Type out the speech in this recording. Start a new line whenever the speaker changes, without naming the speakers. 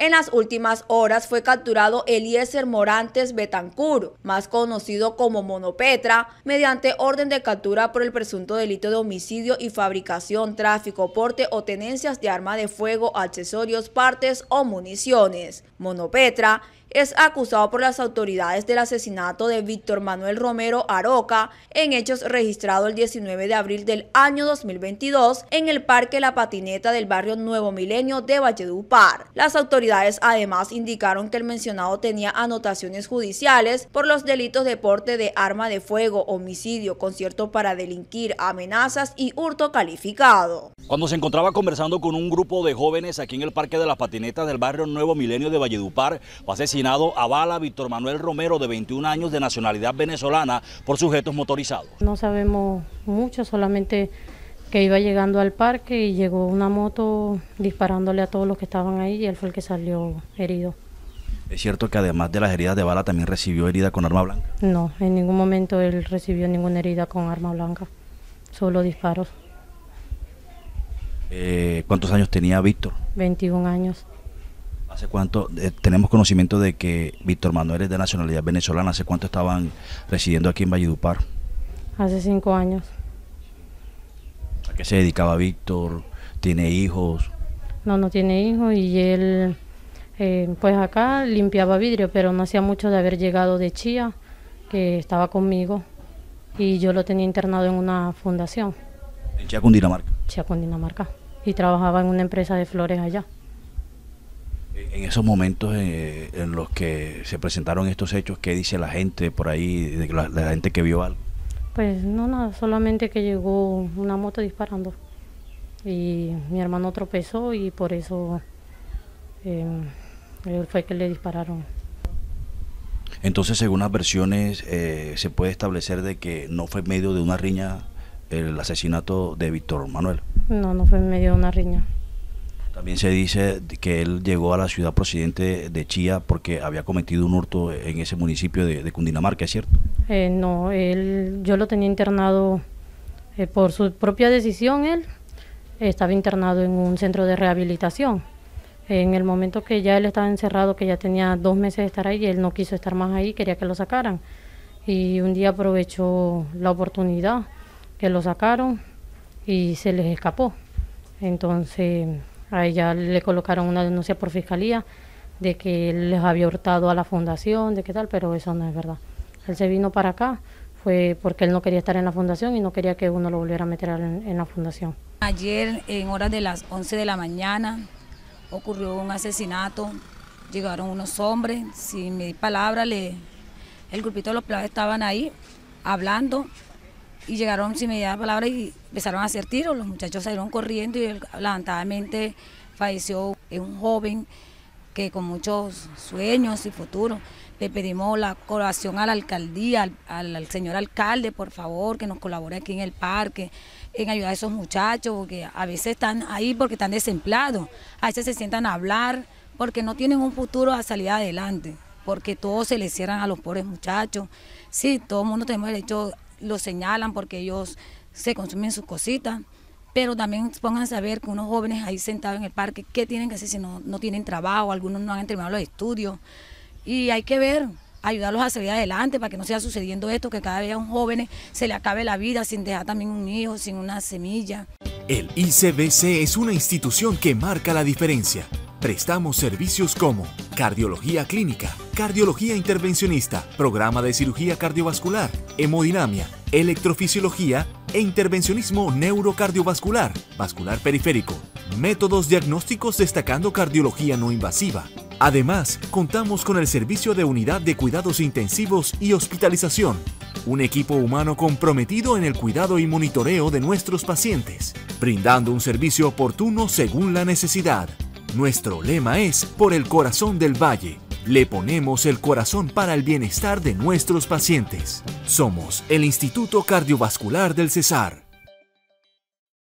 En las últimas horas fue capturado Eliezer Morantes Betancur, más conocido como Monopetra, mediante orden de captura por el presunto delito de homicidio y fabricación, tráfico, porte o tenencias de arma de fuego, accesorios, partes o municiones. Monopetra es acusado por las autoridades del asesinato de Víctor Manuel Romero Aroca en hechos registrados el 19 de abril del año 2022 en el Parque La Patineta del barrio Nuevo Milenio de Valledupar. Las autoridades además indicaron que el mencionado tenía anotaciones judiciales por los delitos de porte de arma de fuego, homicidio, concierto para delinquir, amenazas y hurto calificado.
Cuando se encontraba conversando con un grupo de jóvenes aquí en el Parque de las Patinetas del barrio Nuevo Milenio de Valledupar, fue asesinado a bala Víctor Manuel Romero, de 21 años, de nacionalidad venezolana, por sujetos motorizados.
No sabemos mucho, solamente que iba llegando al parque y llegó una moto disparándole a todos los que estaban ahí y él fue el que salió herido.
¿Es cierto que además de las heridas de bala también recibió herida con arma blanca?
No, en ningún momento él recibió ninguna herida con arma blanca, solo disparos.
Eh, ¿Cuántos años tenía Víctor?
21 años.
¿Hace cuánto eh, tenemos conocimiento de que Víctor Manuel es de nacionalidad venezolana? ¿Hace cuánto estaban residiendo aquí en Valledupar?
Hace cinco años.
¿A qué se dedicaba Víctor? ¿Tiene hijos?
No, no tiene hijos y él, eh, pues acá limpiaba vidrio, pero no hacía mucho de haber llegado de Chía, que estaba conmigo, y yo lo tenía internado en una fundación. ¿En Chía, Cundinamarca? Chía, Cundinamarca. Y trabajaba en una empresa de flores allá
en esos momentos eh, en los que se presentaron estos hechos, ¿qué dice la gente por ahí, la, gente que vio algo?
Pues no, nada, solamente que llegó una moto disparando y mi hermano tropezó y por eso eh, fue que le dispararon.
Entonces, según las versiones, eh, se puede establecer de que no fue en medio de una riña el asesinato de Víctor Manuel.
No, no fue en medio de una riña.
También se dice que él llegó a la ciudad procedente de Chía porque había cometido un hurto en ese municipio de, Cundinamarca, ¿es
cierto? Eh, no, él, yo lo tenía internado eh, por su propia decisión, él estaba internado en un centro de rehabilitación. En el momento que ya él estaba encerrado, que ya tenía dos meses de estar ahí, él no quiso estar más ahí, quería que lo sacaran. Y un día aprovechó la oportunidad que lo sacaron y se les escapó. Entonces a ella le colocaron una denuncia por fiscalía de que él les había hurtado a la fundación, de qué tal, pero eso no es verdad. Él se vino para acá, fue porque él no quería estar en la fundación y no quería que uno lo volviera a meter en, la fundación.
Ayer, en horas de las 11 de la mañana, ocurrió un asesinato. Llegaron unos hombres, sin mi palabra, le, el grupito de los pelados estaban ahí hablando y llegaron sin media palabra y empezaron a hacer tiros. Los muchachos salieron corriendo y lamentablemente falleció un joven que con muchos sueños y futuro. Le pedimos la colaboración a la alcaldía, al, señor alcalde, por favor, que nos colabore aquí en el parque, en ayudar a esos muchachos, porque a veces están ahí porque están desempleados, a veces se sientan a hablar porque no tienen un futuro a salir adelante, porque todos se les cierran a los pobres muchachos. Sí, todo el mundo tenemos derecho lo señalan porque ellos se consumen sus cositas, pero también pongan a saber que unos jóvenes ahí sentados en el parque, ¿qué tienen que hacer si no, no tienen trabajo? Algunos no han terminado los estudios. Y hay que ver, ayudarlos a salir adelante para que no sea sucediendo esto, que cada vez a un joven se le acabe la vida sin dejar también un hijo, sin una semilla.
El ICBC es una institución que marca la diferencia Prestamos servicios como cardiología clínica, cardiología intervencionista, programa de cirugía cardiovascular, hemodinamia, electrofisiología e intervencionismo neurocardiovascular, vascular periférico, métodos diagnósticos destacando cardiología no invasiva. Además, contamos con el servicio de unidad de cuidados intensivos y hospitalización, un equipo humano comprometido en el cuidado y monitoreo de nuestros pacientes, brindando un servicio oportuno según la necesidad. Nuestro lema es Por el corazón del valle. Le ponemos el corazón para el bienestar de nuestros pacientes. Somos el Instituto Cardiovascular del Cesar.